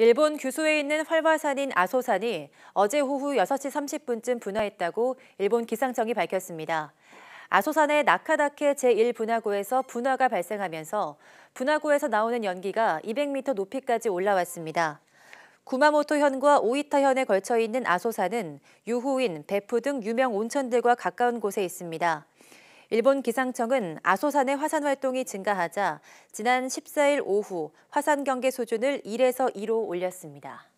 일본 규소에 있는 활화산인 아소산이 어제 오후 6시 30분쯤 분화했다고 일본 기상청이 밝혔습니다. 아소산의 나카다케 제1분화구에서 분화가 발생하면서 분화구에서 나오는 연기가 200m 높이까지 올라왔습니다. 구마모토현과 오이타현에 걸쳐 있는 아소산은 유후인, 배프 등 유명 온천들과 가까운 곳에 있습니다. 일본 기상청은 아소산의 화산 활동이 증가하자 지난 14일 오후 화산 경계 수준을 1에서 2로 올렸습니다.